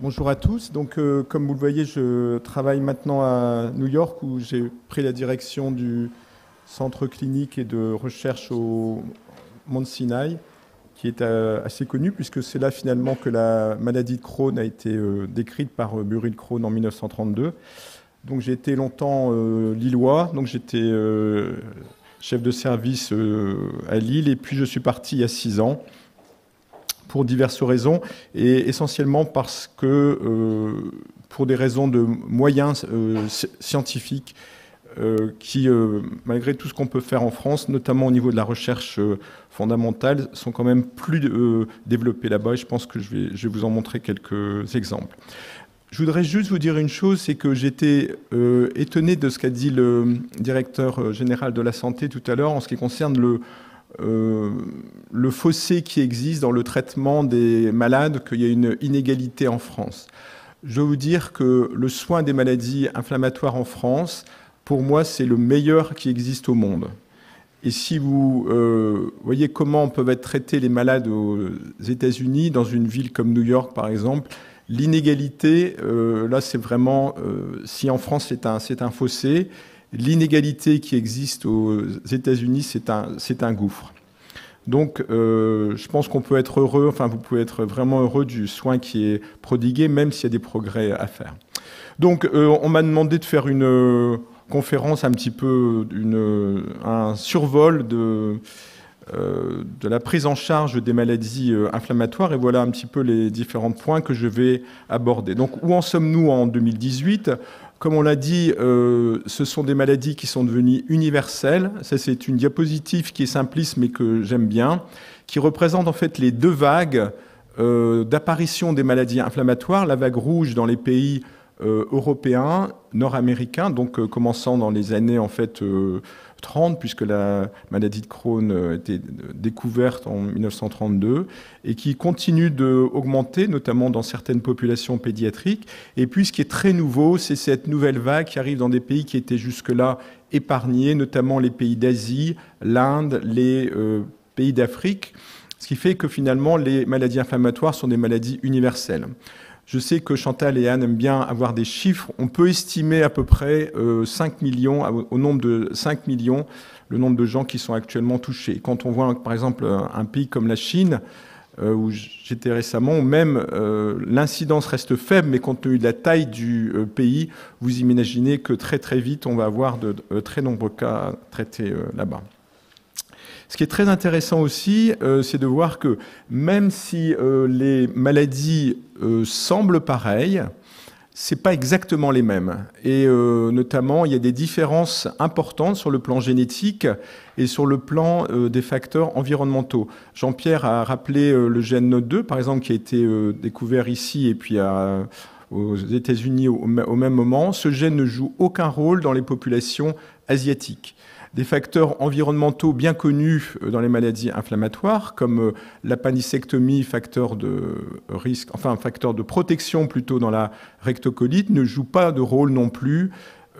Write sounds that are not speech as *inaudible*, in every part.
Bonjour à tous. Donc, euh, comme vous le voyez, je travaille maintenant à New York où j'ai pris la direction du centre clinique et de recherche au Mont Sinai, qui est euh, assez connu puisque c'est là finalement que la maladie de Crohn a été euh, décrite par Buril Crohn en 1932. Donc, j'ai été longtemps lillois. Donc, j'étais chef de service à Lille et puis je suis parti il y a six ans pour diverses raisons, et essentiellement parce que, euh, pour des raisons de moyens euh, scientifiques, euh, qui, malgré tout ce qu'on peut faire en France, notamment au niveau de la recherche fondamentale, sont quand même plus développés là-bas, je pense que je vais, vous en montrer quelques exemples. Je voudrais juste vous dire une chose, c'est que j'étais étonné de ce qu'a dit le directeur général de la santé tout à l'heure en ce qui concerne le, euh, le fossé qui existe dans le traitement des malades, qu'il y a une inégalité en France. Je veux vous dire que le soin des maladies inflammatoires en France, pour moi, c'est le meilleur qui existe au monde. Et si vous euh, voyez comment peuvent être traités les malades aux États-Unis, dans une ville comme New York par exemple, l'inégalité, euh, là c'est vraiment, si en France c'est un fossé, L'inégalité qui existe aux États-Unis, c'est un, gouffre. Donc, euh, je pense qu'on peut être heureux, enfin, vous pouvez être vraiment heureux du soin qui est prodigué, même s'il y a des progrès à faire. Donc, euh, on m'a demandé de faire une euh, conférence un petit peu, un survol de, de la prise en charge des maladies inflammatoires, et voilà un petit peu les différents points que je vais aborder. Donc, où en sommes-nous en 2018 comme on l'a dit, euh, ce sont des maladies qui sont devenues universelles. Ça, c'est une diapositive qui est simpliste, mais que j'aime bien, qui représente en fait les deux vagues euh, d'apparition des maladies inflammatoires. La vague rouge dans les pays euh, européens, nord-américains, donc commençant dans les années en fait 30, puisque la maladie de Crohn a euh, été euh, découverte en 1932, et qui continue d'augmenter, notamment dans certaines populations pédiatriques. Et puis, ce qui est très nouveau, c'est cette nouvelle vague qui arrive dans des pays qui étaient jusque-là épargnés, notamment les pays d'Asie, l'Inde, les euh, pays d'Afrique, ce qui fait que finalement, les maladies inflammatoires sont des maladies universelles. Je sais que Chantal et Anne aiment bien avoir des chiffres. On peut estimer à peu près 5 euh, millions, au nombre de 5 millions, le nombre de gens qui sont actuellement touchés. Quand on voit par exemple un pays comme la Chine, euh, où j'étais récemment, même euh, l'incidence reste faible, mais compte tenu de la taille du pays, vous imaginez que très très vite, on va avoir de, très nombreux cas traités là-bas. Ce qui est très intéressant aussi, euh, c'est de voir que même si euh, les maladies euh, semblent pareilles, ce n'est pas exactement les mêmes. Et notamment, il y a des différences importantes sur le plan génétique et sur le plan des facteurs environnementaux. Jean-Pierre a rappelé le gène NOT2, par exemple, qui a été découvert ici et puis aux États-Unis au, même moment. Ce gène ne joue aucun rôle dans les populations asiatiques des facteurs environnementaux bien connus euh, dans les maladies inflammatoires, comme euh, la panisectomie, facteur de risque, enfin facteur de protection plutôt dans la rectocolite, ne joue pas de rôle non plus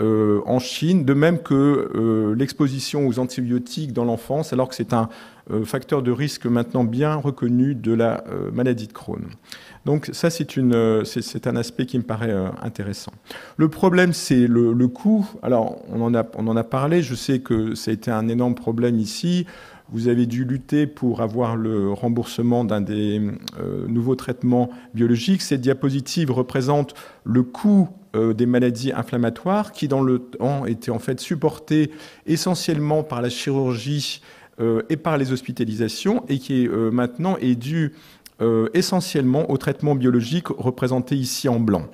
euh, en Chine, de même que euh, l'exposition aux antibiotiques dans l'enfance, alors que c'est un euh, facteur de risque maintenant bien reconnu de la maladie de Crohn. Donc ça, c'est un aspect qui me paraît intéressant. Le problème, c'est le, coût. Alors, on en, a, on en a parlé, je sais que ça a été un énorme problème ici. Vous avez dû lutter pour avoir le remboursement d'un des euh, nouveaux traitements biologiques. Cette diapositive représente le coût euh, des maladies inflammatoires qui, dans le temps, étaient en fait supportées essentiellement par la chirurgie euh, et par les hospitalisations et qui maintenant est dû essentiellement au traitement biologique représenté ici en blanc.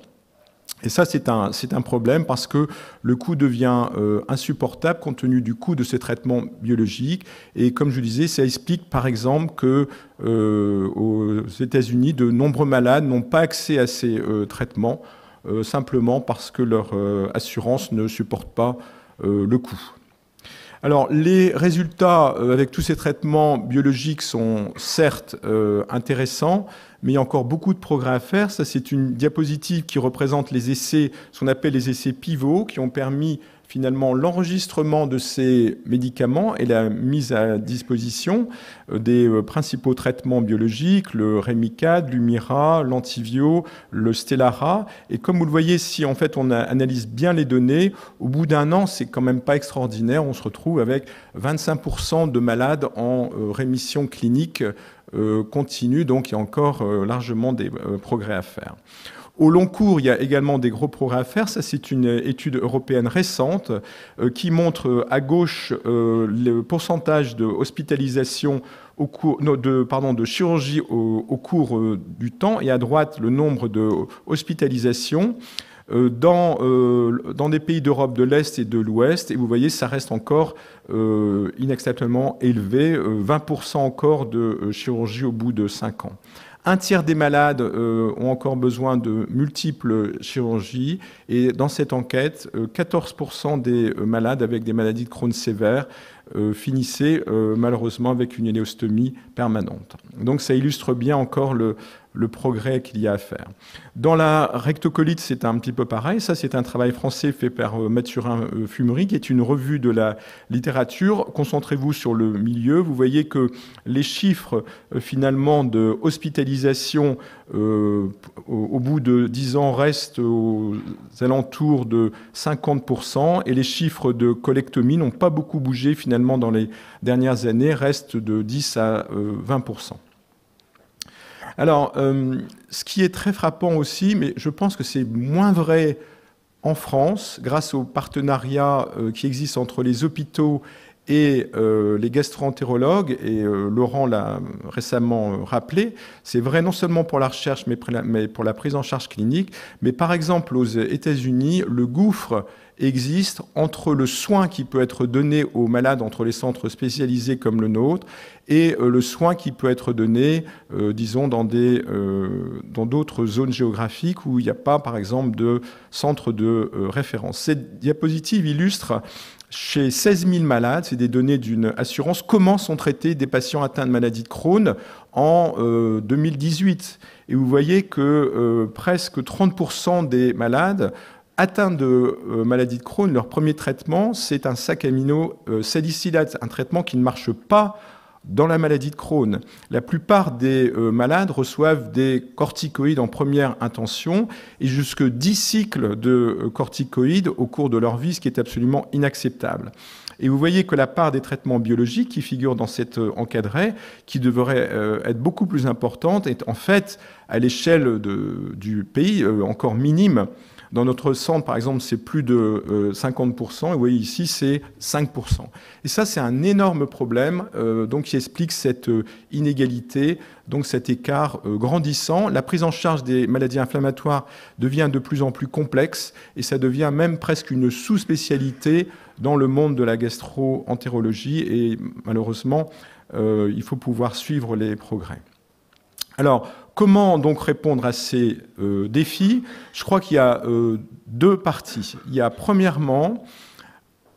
Et ça, c'est un, problème parce que le coût devient euh, insupportable compte tenu du coût de ces traitements biologiques. Et comme je disais, ça explique par exemple que euh, aux États-Unis, de nombreux malades n'ont pas accès à ces euh, traitements simplement parce que leur assurance ne supporte pas le coût. Alors, les résultats avec tous ces traitements biologiques sont certes intéressants, mais il y a encore beaucoup de progrès à faire. Ça, c'est une diapositive qui représente les essais, ce qu'on appelle les essais pivots, qui ont permis finalement l'enregistrement de ces médicaments et la mise à disposition euh, des euh, principaux traitements biologiques, le Remicade, l'Umira, l'Antivio, le Stellara. Et comme vous le voyez, si en fait on analyse bien les données, au bout d'un an, c'est quand même pas extraordinaire. On se retrouve avec 25% de malades en euh, rémission clinique euh, continue, donc il y a encore euh, largement des euh, progrès à faire. Au long cours, il y a également des gros progrès à faire. Ça, c'est une étude européenne récente qui montre à gauche le pourcentage de hospitalisation au cours, de, pardon, de chirurgie au, au cours du temps et à droite le nombre de hospitalisations. Euh, dans, euh, dans des pays d'Europe de l'Est et de l'Ouest. Et vous voyez, ça reste encore euh, inacceptablement élevé, 20% encore de chirurgie au bout de 5 ans. Un tiers des malades ont encore besoin de multiples chirurgies. Et dans cette enquête, 14% des malades avec des maladies de Crohn sévères finissaient malheureusement avec une héléostomie permanente. Donc ça illustre bien encore le, le progrès qu'il y a à faire. Dans la rectocolite, c'est un petit peu pareil. Ça, c'est un travail français fait par euh, Mathurin euh, Fumery, qui est une revue de la littérature. Concentrez-vous sur le milieu. Vous voyez que les chiffres, euh, finalement, de hospitalisation au, bout de 10 ans restent aux alentours de 50%, et les chiffres de collectomie n'ont pas beaucoup bougé, finalement, dans les dernières années, restent de 10 à 20%. Alors, euh, ce qui est très frappant aussi, mais je pense que c'est moins vrai en France, grâce au partenariat euh, qui existe entre les hôpitaux et euh, les gastroentérologues, et Laurent l'a récemment rappelé, c'est vrai non seulement pour la recherche, mais pour la prise en charge clinique, mais par exemple aux États-Unis, le gouffre existe entre le soin qui peut être donné aux malades entre les centres spécialisés comme le nôtre et euh, le soin qui peut être donné, euh, disons, dans, des, euh, dans d'autres zones géographiques où il n'y a pas, par exemple, de centre de référence. Cette diapositive illustre chez 16 000 malades, c'est des données d'une assurance, comment sont traités des patients atteints de maladie de Crohn en 2018. Et vous voyez que presque 30% des malades atteints de euh, maladie de Crohn, leur premier traitement, c'est un sac amino euh, salicylate, un traitement qui ne marche pas dans la maladie de Crohn. La plupart des euh, malades reçoivent des corticoïdes en première intention et jusque 10 cycles de corticoïdes au cours de leur vie, ce qui est absolument inacceptable. Et vous voyez que la part des traitements biologiques qui figurent dans cet encadré, qui devrait être beaucoup plus importante, est en fait à l'échelle du pays encore minime. Dans notre centre, par exemple, c'est plus de 50%, euh, et vous voyez ici, c'est 5%. Et ça, c'est un énorme problème euh, donc, qui explique cette euh, inégalité, donc cet écart grandissant. La prise en charge des maladies inflammatoires devient de plus en plus complexe, et ça devient même presque une sous-spécialité dans le monde de la gastro-entérologie, et malheureusement, il faut pouvoir suivre les progrès. Alors, comment donc répondre à ces euh, défis Je crois qu'il y a euh, deux parties. Il y a premièrement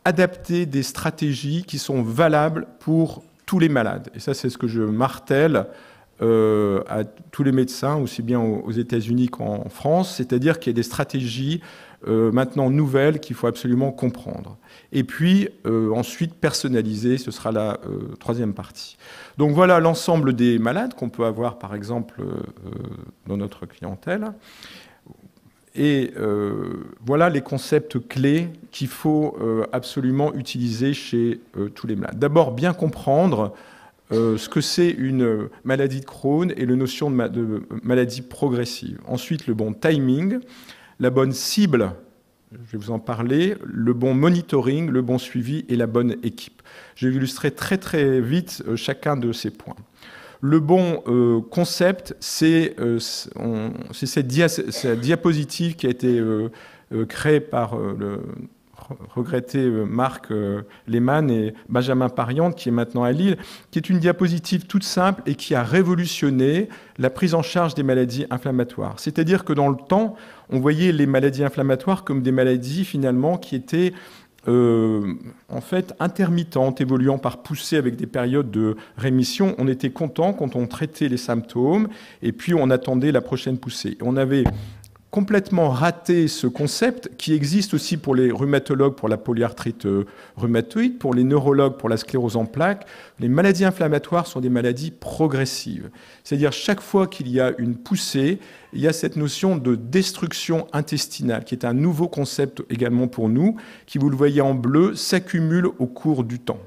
adapter des stratégies qui sont valables pour tous les malades. Et ça, c'est ce que je martèle euh, à tous les médecins, aussi bien aux, États-Unis qu'en France, c'est-à-dire qu'il y a des stratégies euh, maintenant nouvelles qu'il faut absolument comprendre. Et puis euh, ensuite personnaliser, ce sera la troisième partie. Donc voilà l'ensemble des malades qu'on peut avoir par exemple dans notre clientèle. Et voilà les concepts clés qu'il faut absolument utiliser chez tous les malades. D'abord bien comprendre euh, ce que c'est une maladie de Crohn et le notion de, maladie progressive. Ensuite, le bon timing, la bonne cible, je vais vous en parler, le bon monitoring, le bon suivi et la bonne équipe. Je vais illustrer très très vite euh, chacun de ces points. Le bon euh, concept, c'est cette, cette, diapositive qui a été créée par le regretter euh, Marc euh, Lehmann et Benjamin Pariante, qui est maintenant à Lille, qui est une diapositive toute simple et qui a révolutionné la prise en charge des maladies inflammatoires. C'est-à-dire que dans le temps, on voyait les maladies inflammatoires comme des maladies finalement qui étaient euh, en fait intermittentes, évoluant par poussée avec des périodes de rémission. On était content quand on traitait les symptômes et puis on attendait la prochaine poussée. On avait complètement raté ce concept qui existe aussi pour les rhumatologues pour la polyarthrite euh, rhumatoïde, pour les neurologues pour la sclérose en plaques. Les maladies inflammatoires sont des maladies progressives. C'est-à-dire chaque fois qu'il y a une poussée, il y a cette notion de destruction intestinale qui est un nouveau concept également pour nous qui, vous le voyez en bleu, s'accumule au cours du temps.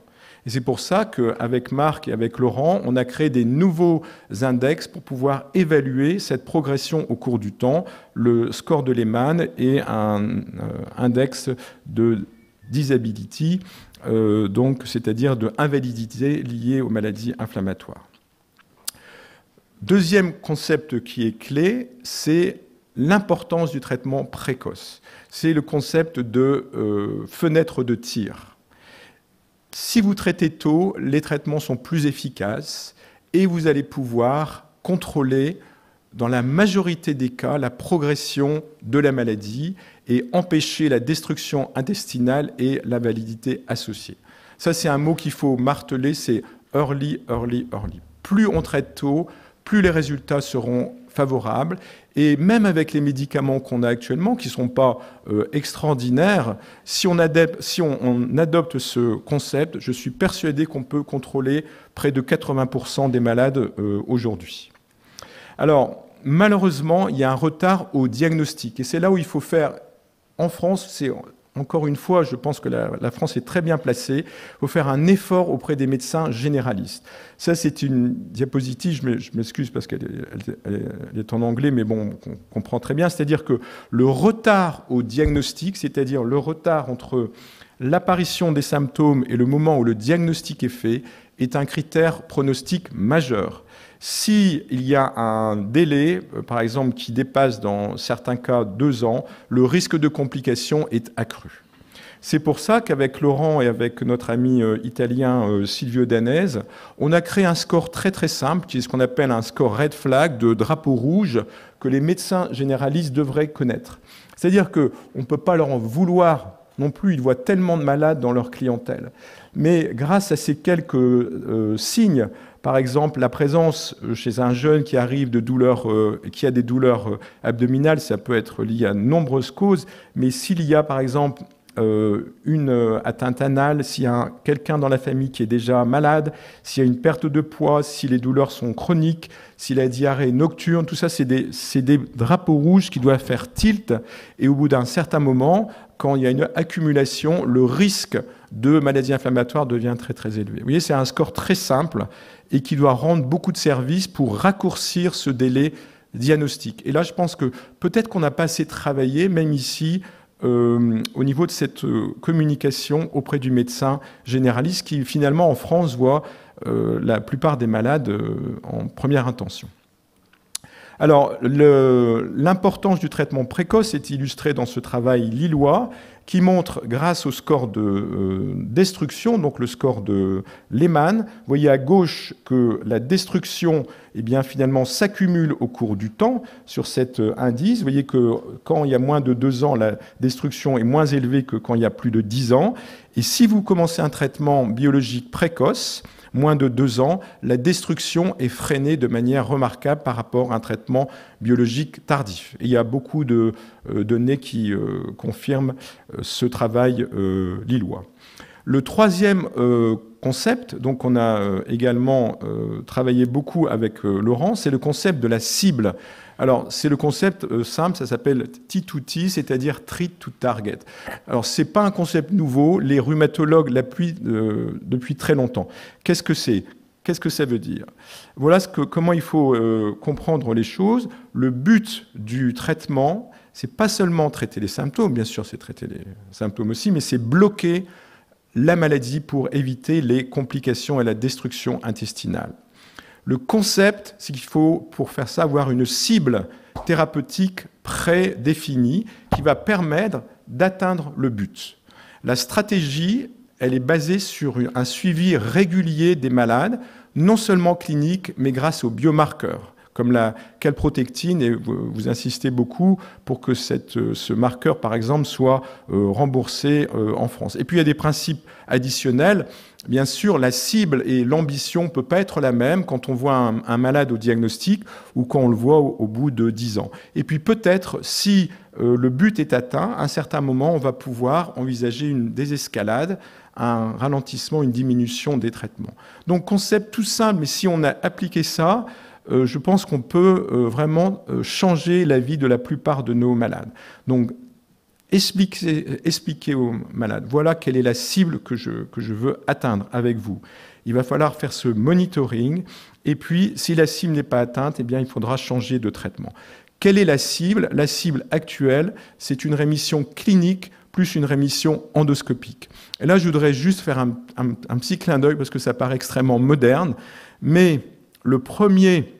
Et c'est pour ça qu'avec Marc et avec Laurent, on a créé des nouveaux index pour pouvoir évaluer cette progression au cours du temps, le score de Lehman et un euh, index de disability, euh, donc c'est-à-dire de invalidité liée aux maladies inflammatoires. Deuxième concept qui est clé, c'est l'importance du traitement précoce. C'est le concept de euh, fenêtre de tir. Si vous traitez tôt, les traitements sont plus efficaces et vous allez pouvoir contrôler dans la majorité des cas la progression de la maladie et empêcher la destruction intestinale et la validité associée. Ça, c'est un mot qu'il faut marteler, c'est early, early, early. Plus on traite tôt, plus les résultats seront favorables et même avec les médicaments qu'on a actuellement, qui ne sont pas euh, extraordinaires, si, on adopte, si on, adopte ce concept, je suis persuadé qu'on peut contrôler près de 80% des malades euh, aujourd'hui. Alors, malheureusement, il y a un retard au diagnostic. Et c'est là où il faut faire, en France, c'est encore une fois, je pense que la, France est très bien placée. pour faire un effort auprès des médecins généralistes. Ça, c'est une diapositive, je m'excuse parce qu'elle est, est, en anglais, mais bon, on comprend très bien. C'est-à-dire que le retard au diagnostic, c'est-à-dire le retard entre l'apparition des symptômes et le moment où le diagnostic est fait, est un critère pronostic majeur. S'il y a un délai, euh, par exemple, qui dépasse dans certains cas deux ans, le risque de complication est accru. C'est pour ça qu'avec Laurent et avec notre ami euh, italien euh, Silvio Danese, on a créé un score très très simple, qui est ce qu'on appelle un score red flag de drapeau rouge que les médecins généralistes devraient connaître. C'est-à-dire qu'on ne peut pas leur en vouloir non plus, ils voient tellement de malades dans leur clientèle. Mais grâce à ces quelques signes, par exemple, la présence euh, chez un jeune qui arrive de douleurs, euh, qui a des douleurs euh, abdominales, ça peut être lié à de nombreuses causes, mais s'il y a par exemple une atteinte anale, s'il y a quelqu'un dans la famille qui est déjà malade, s'il y a une perte de poids, si les douleurs sont chroniques, si la diarrhée nocturne, tout ça, c'est des, des, drapeaux rouges qui doivent faire tilt. Et au bout d'un certain moment, quand il y a une accumulation, le risque de maladies inflammatoires devient très très élevé. Vous voyez, c'est un score très simple et qui doit rendre beaucoup de services pour raccourcir ce délai diagnostic. Et là, je pense que peut-être qu'on n'a pas assez travaillé, même ici, euh, au niveau de cette euh, communication auprès du médecin généraliste qui finalement en France voit euh, la plupart des malades en première intention. Alors l'importance du traitement précoce est illustrée dans ce travail lillois qui montre, grâce au score de euh, destruction, donc le score de Lehman, vous voyez à gauche que la destruction, eh bien, finalement, s'accumule au cours du temps sur cet euh, indice. Vous voyez que quand il y a moins de deux ans, la destruction est moins élevée que quand il y a plus de dix ans. Et si vous commencez un traitement biologique précoce, moins de deux ans, la destruction est freinée de manière remarquable par rapport à un traitement biologique tardif. il y a beaucoup de euh, données qui euh, confirment euh, ce travail lillois. Le troisième concept, donc on a également travaillé beaucoup avec Laurent, c'est le concept de la cible alors, c'est le concept euh, simple, ça s'appelle T2T, c'est-à-dire Treat to Target. Alors, ce n'est pas un concept nouveau, les rhumatologues l'appuient euh, depuis très longtemps. Qu'est-ce que c'est Qu'est-ce que ça veut dire Voilà comment il faut euh, comprendre les choses. Le but du traitement, c'est pas seulement traiter les symptômes, bien sûr, c'est traiter les symptômes aussi, mais c'est bloquer la maladie pour éviter les complications et la destruction intestinale. Le concept, c'est qu'il faut, pour faire ça, avoir une cible thérapeutique prédéfinie qui va permettre d'atteindre le but. La stratégie, elle est basée sur un suivi régulier des malades, non seulement clinique, mais grâce aux biomarqueurs comme la calprotectine, et vous, insistez beaucoup pour que euh, ce marqueur, par exemple, soit euh, remboursé euh, en France. Et puis il y a des principes additionnels. Bien sûr, la cible et l'ambition ne peuvent pas être la même quand on voit un, malade au diagnostic ou quand on le voit au, bout de 10 ans. Et puis peut-être, si le but est atteint, à un certain moment, on va pouvoir envisager une désescalade, un ralentissement, une diminution des traitements. Donc concept tout simple, mais si on a appliqué ça, euh, je pense qu'on peut euh, vraiment euh, changer la vie de la plupart de nos malades. Donc, expliquez aux malades, voilà quelle est la cible que je, veux atteindre avec vous. Il va falloir faire ce monitoring. Et puis, si la cible n'est pas atteinte, eh bien, il faudra changer de traitement. Quelle est la cible La cible actuelle, c'est une rémission clinique plus une rémission endoscopique. Et là, je voudrais juste faire un, un petit clin d'œil parce que ça paraît extrêmement moderne, mais le premier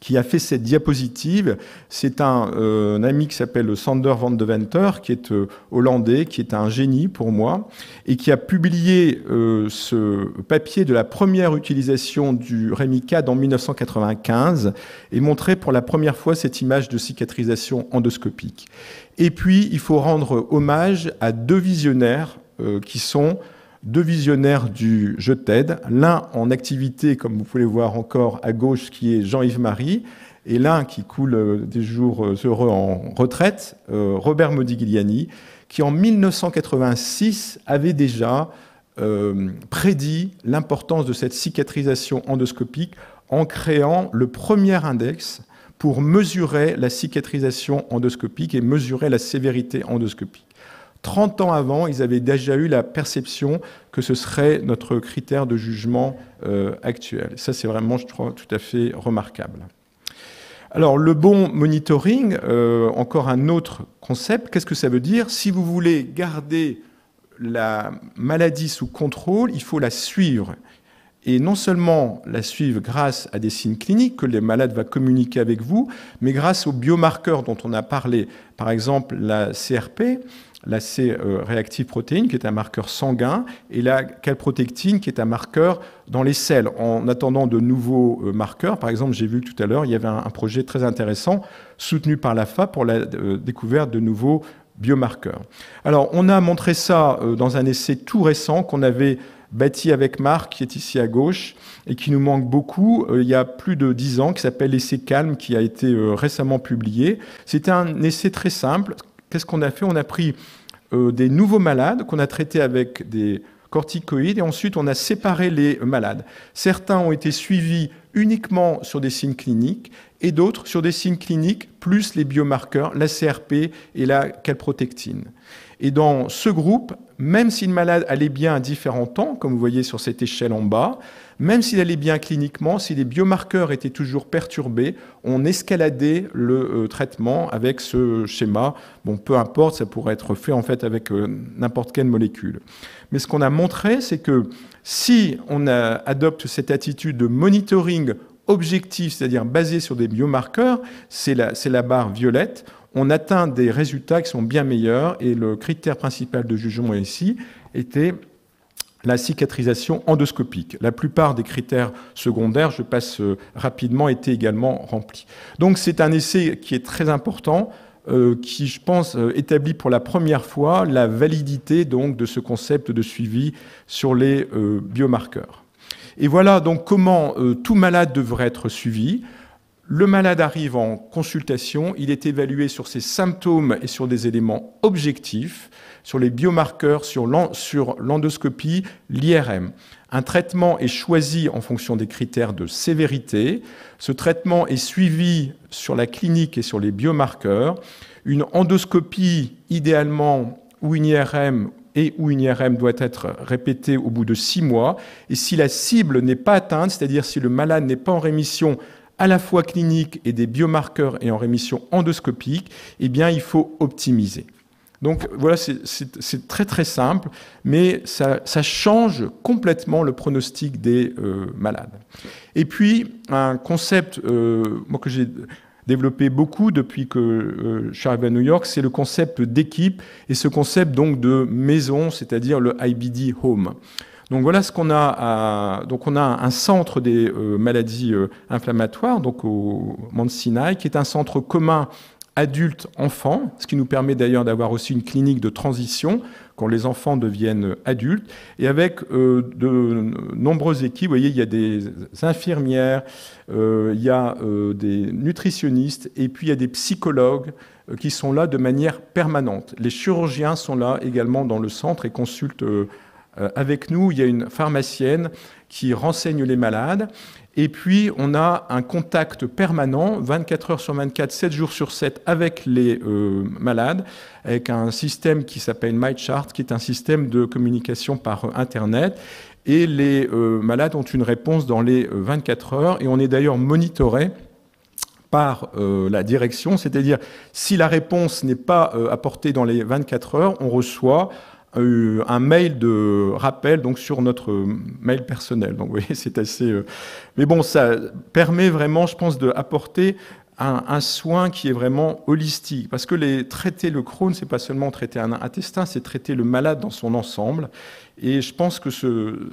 qui a fait cette diapositive, c'est euh, un, ami qui s'appelle Sander van de Venter, qui est euh, hollandais, qui est un génie pour moi, et qui a publié euh, ce papier de la première utilisation du REMICAD en 1995 et montré pour la première fois cette image de cicatrisation endoscopique. Et puis, il faut rendre hommage à deux visionnaires qui sont deux visionnaires du Je t'aide, l'un en activité, comme vous pouvez le voir encore à gauche, qui est Jean-Yves Marie, et l'un qui coule euh, des jours euh, heureux en retraite, euh, Robert Modigliani, qui en 1986 avait déjà prédit l'importance de cette cicatrisation endoscopique en créant le premier index pour mesurer la cicatrisation endoscopique et mesurer la sévérité endoscopique. 30 ans avant, ils avaient déjà eu la perception que ce serait notre critère de jugement euh, actuel. Ça, c'est vraiment, je trouve, tout à fait remarquable. Alors, le bon monitoring, euh, encore un autre concept, qu'est-ce que ça veut dire Si vous voulez garder la maladie sous contrôle, il faut la suivre. Et non seulement la suivre grâce à des signes cliniques que les malades va communiquer avec vous, mais grâce aux biomarqueurs dont on a parlé, par exemple la CRP, la C-réactive euh, protéine, qui est un marqueur sanguin, et la calprotectine, qui est un marqueur dans les selles. En attendant de nouveaux euh, marqueurs, par exemple, j'ai vu tout à l'heure, il y avait un projet très intéressant soutenu par la FA pour la euh, découverte de nouveaux biomarqueurs. Alors, on a montré ça dans un essai tout récent qu'on avait bâti avec Marc, qui est ici à gauche, et qui nous manque beaucoup, il y a plus de dix ans, qui s'appelle L'essai calme, qui a été récemment publié. C'était un essai très simple Qu'est-ce qu'on a fait On a pris euh, des nouveaux malades qu'on a traités avec des corticoïdes et ensuite on a séparé les malades. Certains ont été suivis uniquement sur des signes cliniques et d'autres sur des signes cliniques plus les biomarqueurs, la CRP et la calprotectine. Et dans ce groupe, même si le malade allait bien à différents temps, comme vous voyez sur cette échelle en bas, même s'il allait bien cliniquement, si les biomarqueurs étaient toujours perturbés, on escaladait le euh, traitement avec ce schéma. Bon, peu importe, ça pourrait être fait en fait avec euh, n'importe quelle molécule. Mais ce qu'on a montré, c'est que si on adopte cette attitude de monitoring objectif, c'est-à-dire basé sur des biomarqueurs, c'est la, la barre violette, on atteint des résultats qui sont bien meilleurs et le critère principal de jugement ici était la cicatrisation endoscopique. La plupart des critères secondaires, je passe euh, rapidement, étaient également remplis. Donc c'est un essai qui est très important, euh, qui, je pense, euh, établit pour la première fois la validité donc, de ce concept de suivi sur les biomarqueurs. Et voilà donc comment tout malade devrait être suivi. Le malade arrive en consultation, il est évalué sur ses symptômes et sur des éléments objectifs, sur les biomarqueurs, sur l'endoscopie, l'IRM. Un traitement est choisi en fonction des critères de sévérité. Ce traitement est suivi sur la clinique et sur les biomarqueurs. Une endoscopie, idéalement, ou une IRM et ou une IRM doit être répétée au bout de six mois. Et si la cible n'est pas atteinte, c'est-à-dire si le malade n'est pas en rémission à la fois clinique et des biomarqueurs et en rémission endoscopique, eh bien, il faut optimiser. Donc voilà, c'est très très simple, mais ça, change complètement le pronostic des euh, malades. Et puis, un concept euh, que j'ai développé beaucoup depuis que euh, je suis arrivé à New York, c'est le concept d'équipe et ce concept donc de maison, c'est-à-dire le IBD Home. Donc voilà ce qu'on a. À, donc on a un centre des euh, maladies euh, inflammatoires, donc au Mont Sinai, qui est un centre commun adulte-enfant, ce qui nous permet d'ailleurs d'avoir aussi une clinique de transition quand les enfants deviennent adultes, et avec euh, de nombreuses équipes, vous voyez, il y a des infirmières, il y a des nutritionnistes, et puis il y a des psychologues qui sont là de manière permanente. Les chirurgiens sont là également dans le centre et consultent euh, avec nous, il y a une pharmacienne qui renseigne les malades. Et puis, on a un contact permanent, 24 heures sur 24, 7 jours sur 7, avec les euh, malades, avec un système qui s'appelle MyChart, qui est un système de communication par euh, Internet. Et les malades ont une réponse dans les 24 heures. Et on est d'ailleurs monitoré par la direction, c'est-à-dire si la réponse n'est pas apportée dans les 24 heures, on reçoit un mail de rappel donc sur notre euh, mail personnel. Donc vous voyez, *laughs* c'est assez. Euh, mais bon, ça permet vraiment, je pense, d'apporter un, soin qui est vraiment holistique. Parce que les, traiter le Crohn, c'est pas seulement traiter un intestin, c'est traiter le malade dans son ensemble. Et je pense que ce,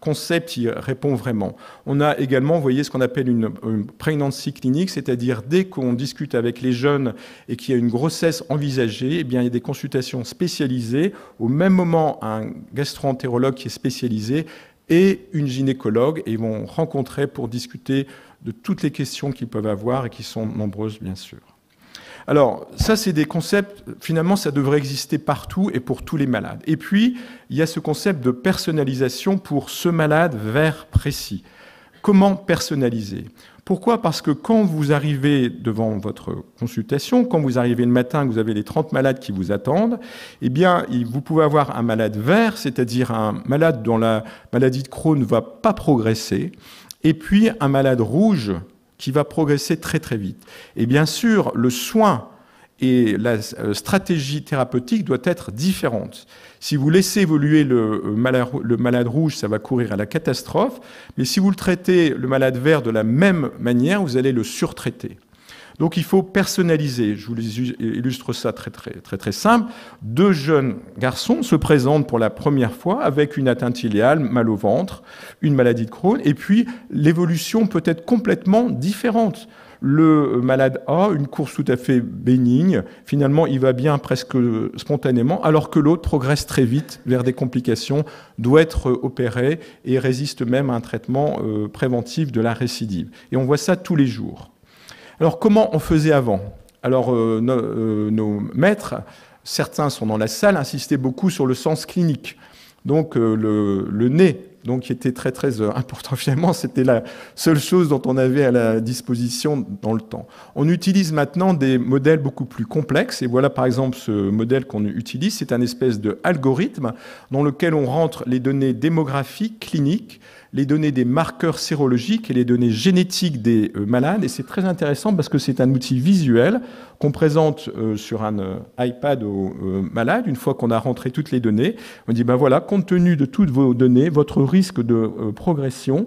concept y répond vraiment. On a également, vous voyez, ce qu'on appelle une, une pregnancy clinique, c'est-à-dire dès qu'on discute avec les jeunes et qu'il y a une grossesse envisagée, eh bien, il y a des consultations spécialisées. Au même moment, un gastroentérologue qui est spécialisé et une gynécologue, et ils vont rencontrer pour discuter de toutes les questions qu'ils peuvent avoir et qui sont nombreuses, bien sûr. Alors, ça, c'est des concepts, finalement, ça devrait exister partout et pour tous les malades. Et puis, il y a ce concept de personnalisation pour ce malade vert précis. Comment personnaliser Pourquoi Parce que quand vous arrivez devant votre consultation, quand vous arrivez le matin, vous avez les 30 malades qui vous attendent, eh bien, vous pouvez avoir un malade vert, c'est-à-dire un malade dont la maladie de Crohn ne va pas progresser, et puis un malade rouge qui va progresser très très vite. Et bien sûr, le soin et la euh, stratégie thérapeutique doit être différente. Si vous laissez évoluer le euh, malade, le malade, rouge, ça va courir à la catastrophe, mais si vous le traitez, le malade vert, de la même manière, vous allez le surtraiter. Donc il faut personnaliser. Je vous illustre ça très très, très, très simple. Deux jeunes garçons se présentent pour la première fois avec une atteinte iléale, mal au ventre, une maladie de Crohn, et puis l'évolution peut être complètement différente le euh, malade A, une course tout à fait bénigne, finalement il va bien presque euh, spontanément, alors que l'autre progresse très vite vers des complications, doit être euh, opéré et résiste même à un traitement préventif de la récidive. Et on voit ça tous les jours. Alors comment on faisait avant Alors euh, euh, nos maîtres, certains sont dans la salle, insistaient beaucoup sur le sens clinique. Donc euh, le, nez, donc, qui était très très important *laughs* finalement, c'était la seule chose dont on avait à la disposition dans le temps. On utilise maintenant des modèles beaucoup plus complexes, et voilà par exemple ce modèle qu'on utilise, c'est un espèce de dans lequel on rentre les données démographiques, cliniques, les données des marqueurs sérologiques et les données génétiques des euh, malades. Et c'est très intéressant parce que c'est un outil visuel qu'on présente euh, sur un euh, iPad aux malades. Une fois qu'on a rentré toutes les données, on dit, ben voilà, compte tenu de toutes vos données, votre risque de progression,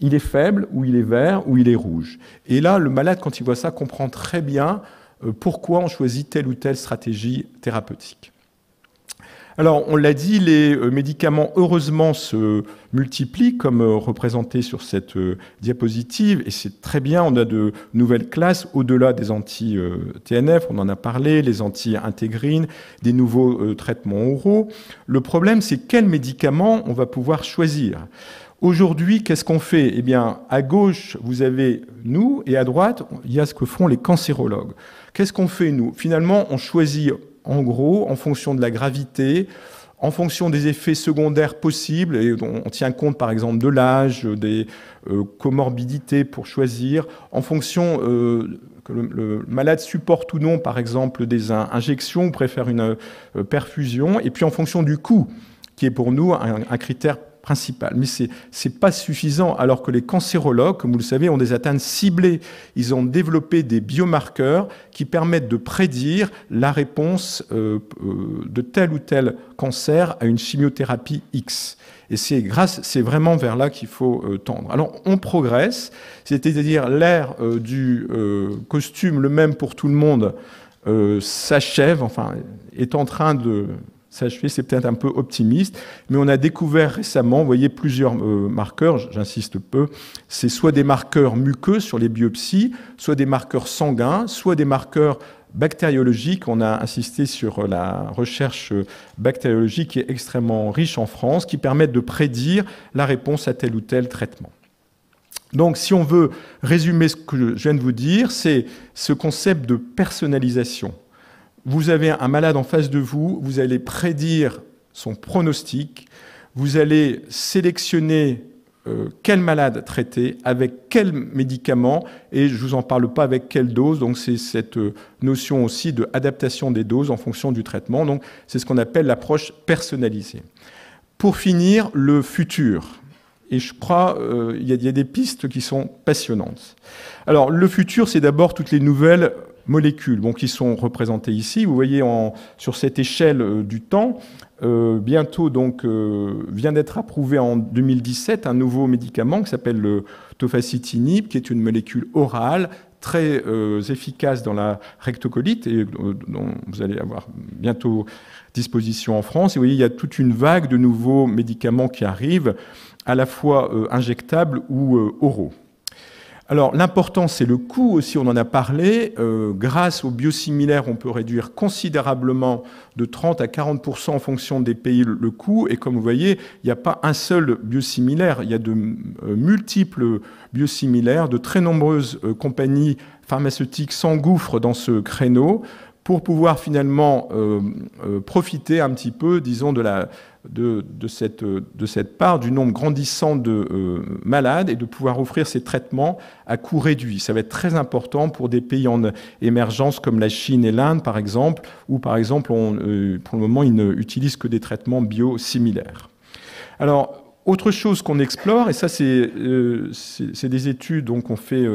il est faible ou il est vert ou il est rouge. Et là, le malade, quand il voit ça, comprend très bien pourquoi on choisit telle ou telle stratégie thérapeutique. Alors, on l'a dit, les euh, médicaments, heureusement, se multiplient, comme euh, représenté sur cette euh, diapositive, et c'est très bien. On a de nouvelles classes au-delà des anti-TNF, on en a parlé, les anti-intégrines, des nouveaux traitements oraux. Le problème, c'est quels médicaments on va pouvoir choisir. Aujourd'hui, qu'est-ce qu'on fait Eh bien, à gauche, vous avez nous, et à droite, il y a ce que font les cancérologues. Qu'est-ce qu'on fait, nous Finalement, on choisit en gros, en fonction de la gravité, en fonction des effets secondaires possibles, et on, tient compte par exemple de l'âge, des euh, comorbidités pour choisir, en fonction euh, que le, malade supporte ou non par exemple des injections ou préfère une euh, perfusion, et puis en fonction du coût qui est pour nous un, un critère mais ce n'est pas suffisant, alors que les cancérologues, comme vous le savez, ont des atteintes ciblées. Ils ont développé des biomarqueurs qui permettent de prédire la réponse euh, euh, de tel ou tel cancer à une chimiothérapie X. Et c'est grâce, c'est vraiment vers là qu'il faut euh, tendre. Alors on progresse, c'est-à-dire l'ère du costume, le même pour tout le monde, s'achève, enfin est en train de c'est peut-être un peu optimiste, mais on a découvert récemment, vous voyez, plusieurs euh, marqueurs, j'insiste peu, c'est soit des marqueurs muqueux sur les biopsies, soit des marqueurs sanguins, soit des marqueurs bactériologiques. On a insisté sur la recherche bactériologique qui est extrêmement riche en France, qui permet de prédire la réponse à tel ou tel traitement. Donc, si on veut résumer ce que je viens de vous dire, c'est ce concept de personnalisation vous avez un malade en face de vous, vous allez prédire son pronostic, vous allez sélectionner euh, quel malade traiter, avec quel médicament, et je ne vous en parle pas avec quelle dose, donc c'est cette euh, notion aussi de adaptation des doses en fonction du traitement, donc c'est ce qu'on appelle l'approche personnalisée. Pour finir, le futur. Et je crois qu'il euh, y, a des pistes qui sont passionnantes. Alors, le futur, c'est d'abord toutes les nouvelles molécules, qui sont représentées ici. Vous voyez sur cette échelle euh, du temps, euh, bientôt donc euh, vient d'être approuvé en 2017 un nouveau médicament qui s'appelle le tofacitinib, qui est une molécule orale très efficace dans la rectocolite et dont vous allez avoir bientôt disposition en France. Et vous voyez, il y a toute une vague de nouveaux médicaments qui arrivent, à la fois injectables ou oraux. Alors l'important, c'est le coût aussi, on en a parlé. Euh, grâce aux biosimilaires, on peut réduire considérablement de 30 à 40 en fonction des pays le coût. Et comme vous voyez, il n'y a pas un seul biosimilaire, il y a de euh, multiples biosimilaires. De très nombreuses euh, compagnies pharmaceutiques s'engouffrent dans ce créneau pour pouvoir finalement profiter un petit peu, disons, de la, de, cette, de, cette, part, du nombre grandissant de euh, malades et de pouvoir offrir ces traitements à coût réduit. Ça va être très important pour des pays en émergence comme la Chine et l'Inde, par exemple, où, par exemple, on, euh, pour le moment, ils n'utilisent que des traitements biosimilaires. Alors, autre chose qu'on explore, et ça, c'est euh, c'est des études qu'on fait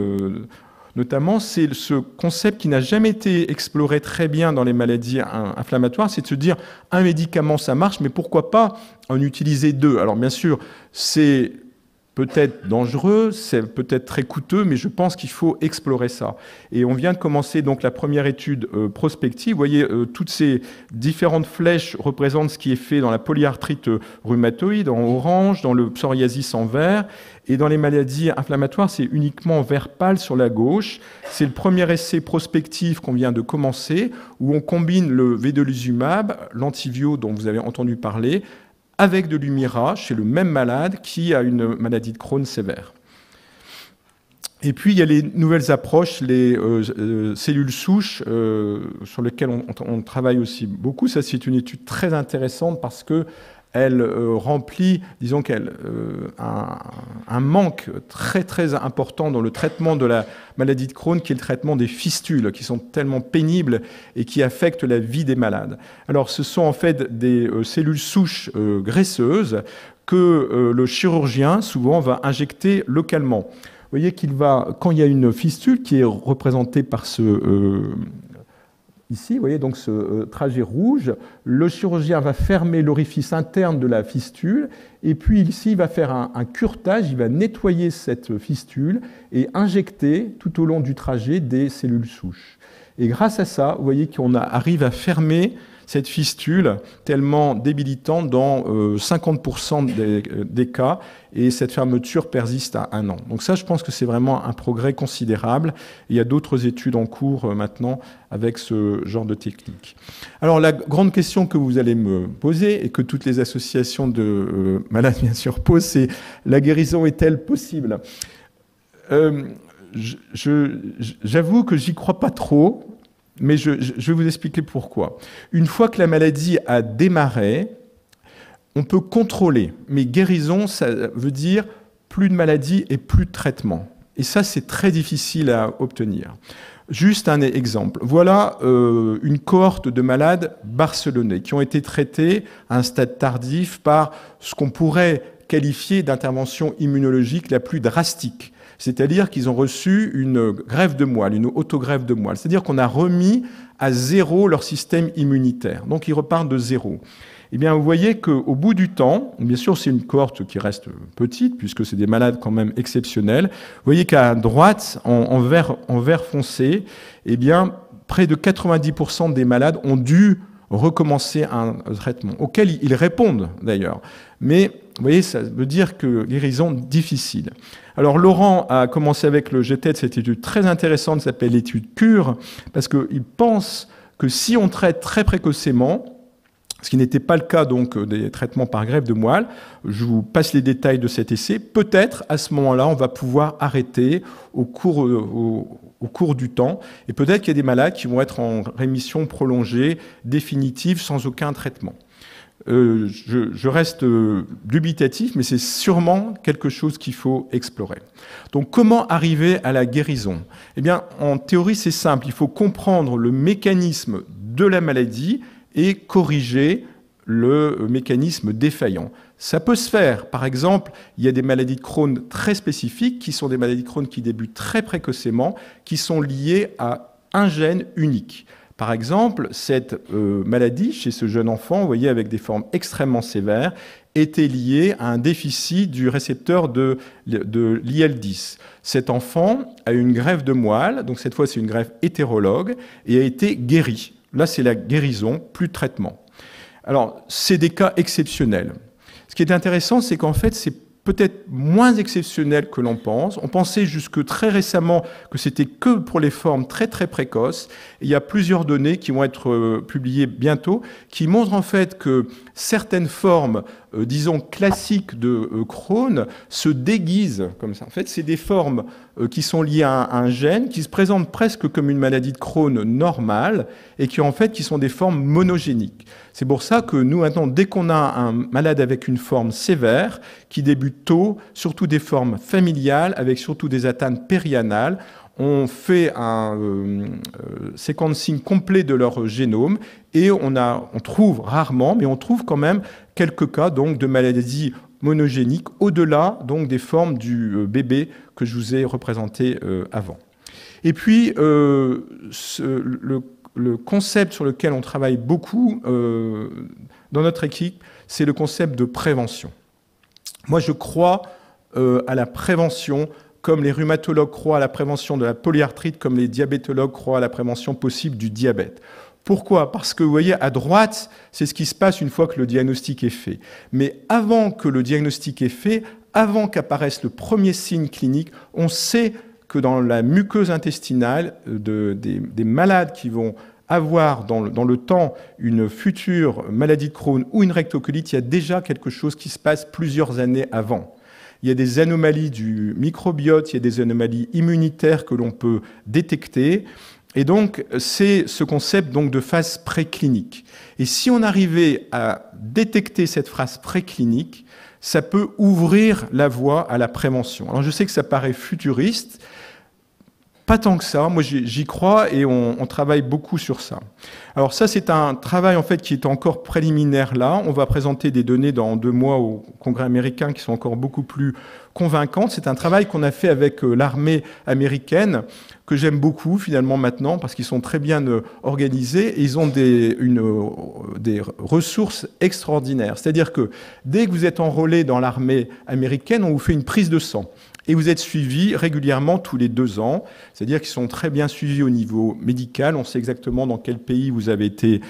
notamment, c'est ce concept qui n'a jamais été exploré très bien dans les maladies inflammatoires, c'est de se dire un médicament ça marche, mais pourquoi pas en utiliser deux Alors bien sûr, c'est peut-être dangereux, c'est peut-être très coûteux, mais je pense qu'il faut explorer ça. Et on vient de commencer donc la première étude euh, prospective. Vous voyez, euh, toutes ces différentes flèches représentent ce qui est fait dans la polyarthrite euh, rhumatoïde en orange, dans le psoriasis en vert, et dans les maladies inflammatoires, c'est uniquement vert pâle sur la gauche. C'est le premier essai prospectif qu'on vient de commencer, où on combine le vedolizumab, l'antivio dont vous avez entendu parler, avec de l'Humira chez le même malade qui a une maladie de Crohn sévère. Et puis, il y a les nouvelles approches, les euh, euh, cellules souches, euh, sur lesquelles on, on, travaille aussi beaucoup. Ça, c'est une étude très intéressante parce que elle euh, remplit, disons qu'elle, euh, un, manque très très important dans le traitement de la maladie de Crohn, qui est le traitement des fistules, qui sont tellement pénibles et qui affectent la vie des malades. Alors ce sont en fait des euh, cellules souches graisseuses que le chirurgien souvent va injecter localement. Vous voyez qu'il va, quand il y a une fistule qui est représentée par ce Ici, vous voyez donc ce euh, trajet rouge, le chirurgien va fermer l'orifice interne de la fistule, et puis ici, il va faire un, un, curtage, il va nettoyer cette fistule et injecter tout au long du trajet des cellules souches. Et grâce à ça, vous voyez qu'on arrive à fermer cette fistule tellement débilitante dans 50% euh, euh, des, cas et cette fermeture persiste à un an. Donc ça, je pense que c'est vraiment un progrès considérable. Il y a d'autres études en cours euh, maintenant avec ce genre de technique. Alors la grande question que vous allez me poser et que toutes les associations de malades bien sûr posent, c'est la guérison est-elle possible J'avoue que j'y crois pas trop mais je, vais vous expliquer pourquoi. Une fois que la maladie a démarré, on peut contrôler, mais guérison, ça veut dire plus de maladie et plus de traitement. Et ça, c'est très difficile à obtenir. Juste un exemple. Voilà euh, une cohorte de malades barcelonais qui ont été traités à un stade tardif par ce qu'on pourrait qualifier d'intervention immunologique la plus drastique c'est-à-dire qu'ils ont reçu une grève de moelle, une autogrève de moelle. C'est-à-dire qu'on a remis à zéro leur système immunitaire. Donc ils repartent de zéro. Eh bien, vous voyez qu'au bout du temps, bien sûr, c'est une cohorte qui reste petite, puisque c'est des malades quand même exceptionnels. Vous voyez qu'à droite, en, vert, en vert foncé, eh bien, près de 90% des malades ont dû recommencer un traitement, auquel ils répondent d'ailleurs. Mais vous voyez, ça veut dire que guérison difficile. Alors Laurent a commencé avec le GT e de cette étude très intéressante qui s'appelle l'étude Cure, parce qu'il pense que si on traite très précocement, ce qui n'était pas le cas donc euh, des traitements par grève de moelle. Je vous passe les détails de cet essai. Peut-être à ce moment-là, on va pouvoir arrêter euh, au au cours du temps. Et peut-être qu'il y a des malades qui vont être en rémission prolongée, définitive, sans aucun traitement. Euh, je, reste euh, dubitatif, mais c'est sûrement quelque chose qu'il faut explorer. Donc comment arriver à la guérison Eh bien, en théorie, c'est simple. Il faut comprendre le mécanisme de la maladie et corriger le euh, mécanisme défaillant. Ça peut se faire. Par exemple, il y a des maladies de Crohn très spécifiques, qui sont des maladies de Crohn qui débutent très précocement, qui sont liées à un gène unique. Par exemple, cette euh, maladie chez ce jeune enfant, vous voyez, avec des formes extrêmement sévères, était liée à un déficit du récepteur de, de l'IL-10. Cet enfant a eu une grève de moelle, donc cette fois c'est une grève hétérologue, et a été guéri. Là, c'est la guérison, plus traitement. Alors, c'est des cas exceptionnels. Ce qui est intéressant, c'est qu'en fait, c'est peut-être moins exceptionnel que l'on pense. On pensait jusque très récemment que c'était que pour les formes très très précoces. il y a plusieurs données qui vont être euh, publiées bientôt qui montrent en fait que certaines formes euh, disons, classique de euh, Crohn se déguisent comme ça. En fait, c'est des formes euh, qui sont liées à un, gène, qui se présentent presque comme une maladie de Crohn normale, et qui en fait qui sont des formes monogéniques. C'est pour ça que nous, maintenant, dès qu'on a un malade avec une forme sévère, qui débute tôt, surtout des formes familiales, avec surtout des atteintes périanales, on fait un euh, euh, sequencing complet de leur génome et on, trouve rarement, mais on trouve quand même quelques cas donc, de maladies monogéniques au-delà donc, des formes du euh, bébé que je vous ai représenté avant. Et puis, le, le, concept sur lequel on travaille beaucoup dans notre équipe, c'est le concept de prévention. Moi, je crois à la prévention comme les rhumatologues croient à la prévention de la polyarthrite, comme les diabétologues croient à la prévention possible du diabète. Pourquoi Parce que vous voyez, à droite, c'est ce qui se passe une fois que le diagnostic est fait. Mais avant que le diagnostic est fait, avant qu'apparaisse le premier signe clinique, on sait que dans la muqueuse intestinale euh, des, malades qui vont avoir dans le, dans le, temps une future maladie de Crohn ou une rectocolite, il y a déjà quelque chose qui se passe plusieurs années avant il y a des anomalies du microbiote, il y a des anomalies immunitaires que l'on peut détecter. Et donc, c'est ce concept donc, de phase préclinique. Et si on arrivait à détecter cette phase préclinique, ça peut ouvrir la voie à la prévention. Alors, je sais que ça paraît futuriste, pas tant que ça. Moi, j'y crois et on, travaille beaucoup sur ça. Alors ça, c'est un travail en fait qui est encore préliminaire là. On va présenter des données dans deux mois au Congrès américain qui sont encore beaucoup plus convaincantes. C'est un travail qu'on a fait avec euh, l'armée américaine que j'aime beaucoup finalement maintenant parce qu'ils sont très bien euh, organisés et ils ont une, euh, des ressources extraordinaires. C'est-à-dire que dès que vous êtes enrôlé dans l'armée américaine, on vous fait une prise de sang. Et vous êtes suivis régulièrement tous les deux ans, c'est-à-dire qu'ils sont très bien suivis au niveau médical. On sait exactement dans quel pays vous avez été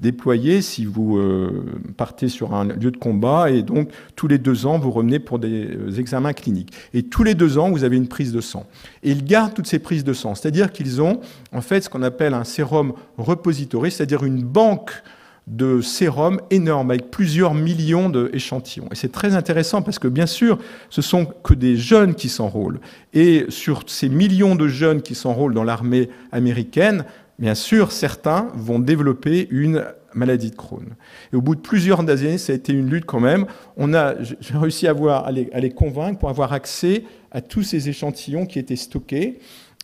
déployé si vous euh, partez sur un lieu de combat. Et donc, tous les deux ans, vous revenez pour des euh, examens cliniques. Et tous les deux ans, vous avez une prise de sang. Et ils gardent toutes ces prises de sang. C'est-à-dire qu'ils ont, en fait, ce qu'on appelle un sérum repository, c'est-à-dire une banque de sérum énorme, avec plusieurs millions d'échantillons. Et c'est très intéressant parce que, bien sûr, ce sont que des jeunes qui s'enrôlent. Et sur ces millions de jeunes qui s'enrôlent dans l'armée américaine, bien sûr, certains vont développer une maladie de Crohn. Et au bout de plusieurs années, ça a été une lutte quand même. On a, j'ai réussi à, voir, à les, convaincre pour avoir accès à tous ces échantillons qui étaient stockés.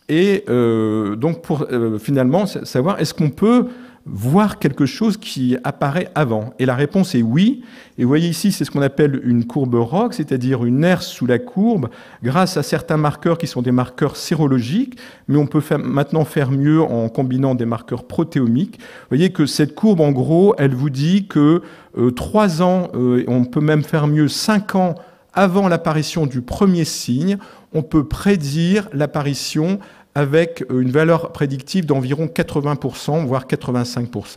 Et euh, donc, pour euh, finalement savoir, est-ce qu'on peut voir quelque chose qui apparaît avant Et la réponse est oui. Et vous voyez ici, c'est ce qu'on appelle une courbe ROC, c'est-à-dire une herse sous la courbe, grâce à certains marqueurs qui sont des marqueurs sérologiques, mais on peut maintenant faire mieux en combinant des marqueurs protéomiques. Vous voyez que cette courbe, en gros, elle vous dit que euh, trois 3 ans, euh, on peut même faire mieux 5 ans avant l'apparition du premier signe, on peut prédire l'apparition avec une valeur prédictive d'environ 80%, voire 85%.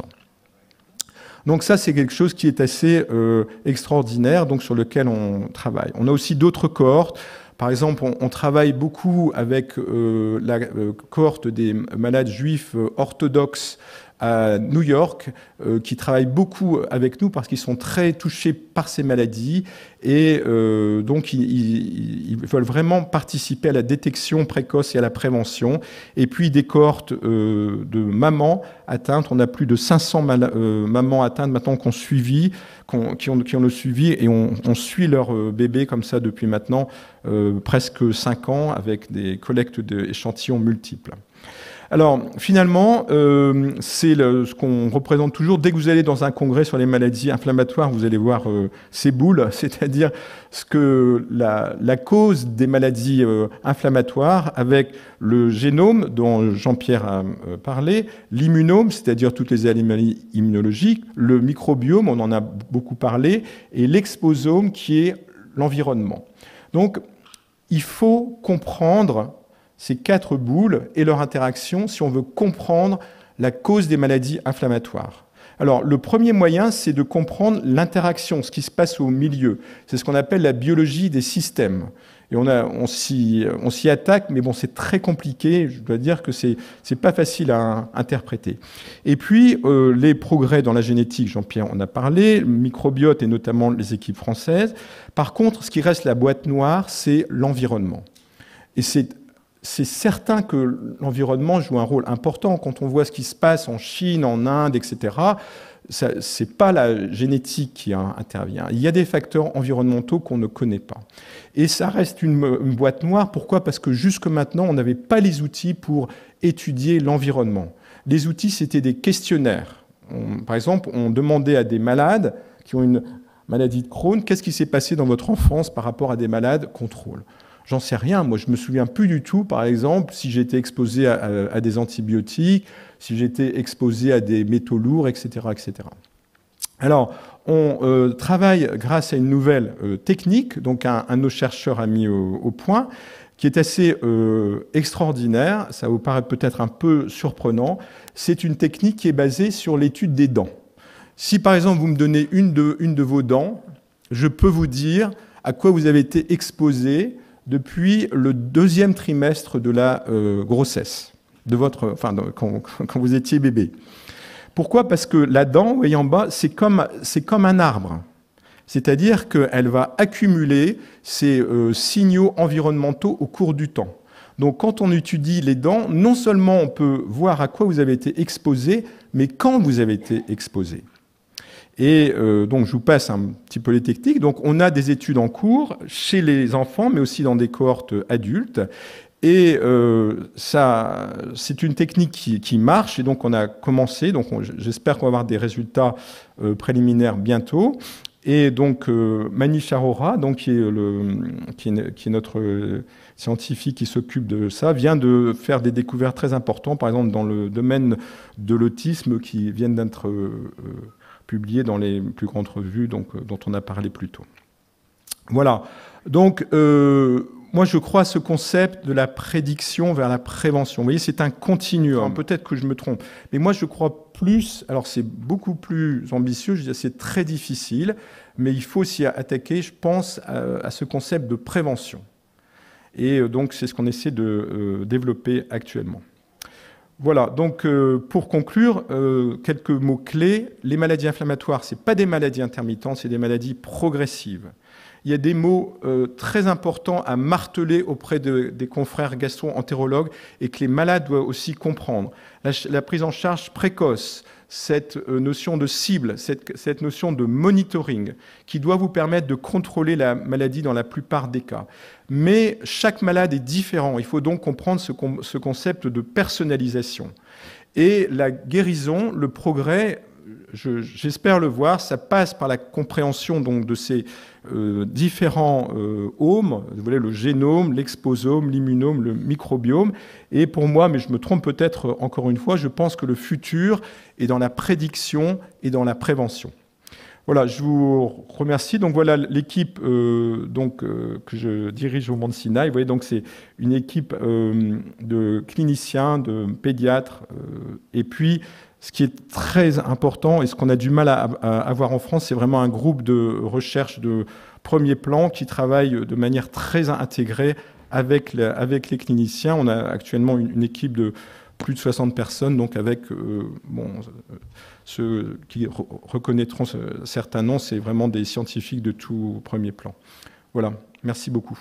Donc ça, c'est quelque chose qui est assez euh, extraordinaire, donc sur lequel on travaille. On a aussi d'autres cohortes. Par exemple, on, travaille beaucoup avec euh, la euh, cohorte des malades juifs orthodoxes à New York, euh, qui travaillent beaucoup avec nous parce qu'ils sont très touchés par ces maladies et euh, donc ils, veulent vraiment participer à la détection précoce et à la prévention. Et puis des cohortes euh, de mamans atteintes, on a plus de 500 mamans atteintes maintenant qu'on suivi, qui, ont, qui, ont, le suivi et on, on, suit leur bébé comme ça depuis maintenant presque 5 ans avec des collectes d'échantillons multiples. Alors finalement, euh, c'est ce qu'on représente toujours. Dès que vous allez dans un congrès sur les maladies inflammatoires, vous allez voir euh, ces boules, *laughs* c'est-à-dire ce que la, cause des maladies euh, inflammatoires avec le génome dont Jean-Pierre a parlé, l'immunome, c'est-à-dire toutes les anomalies immunologiques, le microbiome, on en a beaucoup parlé, et l'exposome qui est l'environnement. Donc il faut comprendre ces quatre boules et leur interaction si on veut comprendre la cause des maladies inflammatoires. Alors, le premier moyen, c'est de comprendre l'interaction, ce qui se passe au milieu. C'est ce qu'on appelle la biologie des systèmes. Et on, on s'y attaque, mais bon, c'est très compliqué. Je dois dire que c'est n'est pas facile à interpréter. Et puis, euh, les progrès dans la génétique, Jean-Pierre en a parlé, le microbiote et notamment les équipes françaises. Par contre, ce qui reste la boîte noire, c'est l'environnement. Et c'est c'est certain que l'environnement joue un rôle important. Quand on voit ce qui se passe en Chine, en Inde, etc., ce n'est pas la génétique qui intervient. Il y a des facteurs environnementaux qu'on ne connaît pas. Et ça reste une, boîte noire. Pourquoi Parce que jusque maintenant, on n'avait pas les outils pour étudier l'environnement. Les outils, c'était des questionnaires. par exemple, on demandait à des malades qui ont une maladie de Crohn, qu'est-ce qui s'est passé dans votre enfance par rapport à des malades contrôle J'en sais rien. Moi, je me souviens plus du tout, par exemple, si j'étais exposé à, des antibiotiques, si j'étais exposé à des métaux lourds, etc., etc. Alors, on euh, travaille grâce à une nouvelle euh, technique, donc un, de nos chercheurs a mis au, point, qui est assez euh, extraordinaire. Ça vous paraît peut-être un peu surprenant. C'est une technique qui est basée sur l'étude des dents. Si par exemple vous me donnez une une de vos dents, je peux vous dire à quoi vous avez été exposé depuis le deuxième trimestre de la euh, grossesse, *laughs* quand, vous étiez bébé. Pourquoi Parce que la dent, vous voyez en bas, c'est comme, un arbre. C'est-à-dire qu'elle va accumuler ces euh, signaux environnementaux au cours du temps. Donc quand on étudie les dents, non seulement on peut voir à quoi vous avez été exposé, mais quand vous avez été exposé. Et euh, donc, je vous passe un petit peu les techniques. Donc, on a des études en cours chez les enfants, mais aussi dans des cohortes adultes. Et euh, ça, c'est une technique qui, marche. Et donc, on a commencé. Donc, j'espère qu'on va avoir des résultats euh, préliminaires bientôt. Et donc, Manish Arora, donc, qui, est le, qui, est, notre scientifique qui s'occupe de ça vient de faire des découvertes très importantes, par exemple dans le domaine de l'autisme, qui viennent d'être publié dans les plus grandes revues euh, dont on a parlé plus tôt. Voilà. Donc, euh, moi, je crois à ce concept de la prédiction vers la prévention. Vous voyez, c'est un continuum. Peut-être que je me trompe. Mais moi, je crois plus. Alors, c'est beaucoup plus ambitieux. Je c'est très difficile. Mais il faut s'y attaquer, je pense, à, ce concept de prévention. Et euh, donc, c'est ce qu'on essaie de développer actuellement. Voilà, donc euh, pour conclure, euh, quelques mots clés. Les maladies inflammatoires, ce pas des maladies intermittentes, c'est des maladies progressives. Il y a des mots euh, très importants à marteler auprès des confrères gastro-entérologues et que les malades doivent aussi comprendre. la prise en charge précoce, cette euh, notion de cible, cette, notion de monitoring, qui doit vous permettre de contrôler la maladie dans la plupart des cas. Mais chaque malade est différent. Il faut donc comprendre ce, ce concept de personnalisation. Et la guérison, le progrès j'espère le voir, ça passe par la compréhension donc de ces euh, différents euh, hommes, vous voyez, le génome, l'exposome, l'immunome, le microbiome. Et pour moi, mais je me trompe peut-être encore une fois, je pense que le futur est dans la prédiction et dans la prévention. Voilà, je vous remercie. Donc voilà l'équipe euh, donc que je dirige au Monde Sinaï. Vous voyez donc c'est une équipe de cliniciens, de pédiatres et puis ce qui est très important et ce qu'on a du mal à, avoir en France, c'est vraiment un groupe de recherche de premier plan qui travaille de manière très intégrée avec, les cliniciens. On a actuellement une, équipe de plus de 60 personnes, donc avec euh, bon, euh, ceux qui reconnaîtront certains noms, c'est vraiment des scientifiques de tout premier plan. Voilà, merci beaucoup.